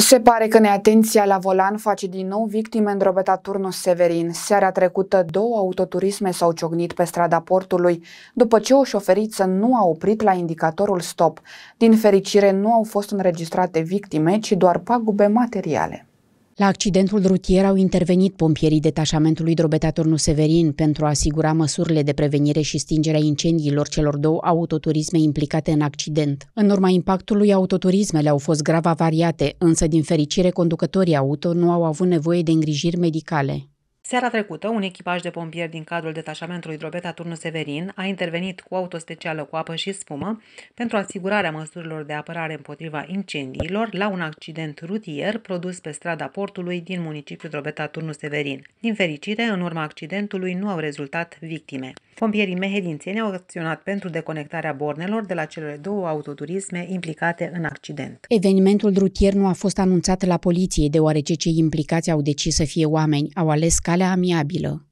Se pare că neatenția la volan face din nou victime în drobeta turnul Severin. Seara trecută, două autoturisme s-au ciognit pe strada portului, după ce o șoferiță nu a oprit la indicatorul stop. Din fericire, nu au fost înregistrate victime, ci doar pagube materiale. La accidentul rutier au intervenit pompierii detașamentului Drobeta Turnu Severin pentru a asigura măsurile de prevenire și stingerea incendiilor celor două autoturisme implicate în accident. În urma impactului, autoturismele au fost grav avariate, însă din fericire conducătorii auto nu au avut nevoie de îngrijiri medicale. Seara trecută, un echipaj de pompieri din cadrul detașamentului Drobeta Turnu Severin a intervenit cu auto specială cu apă și spumă pentru asigurarea măsurilor de apărare împotriva incendiilor la un accident rutier produs pe strada portului din municipiul Drobeta Turnu Severin. Din fericire, în urma accidentului nu au rezultat victime. Pompierii mehelințeni au acționat pentru deconectarea bornelor de la cele două autoturisme implicate în accident. Evenimentul rutier nu a fost anunțat la poliție, deoarece cei implicați au decis să fie oameni, au ales calea amiabilă.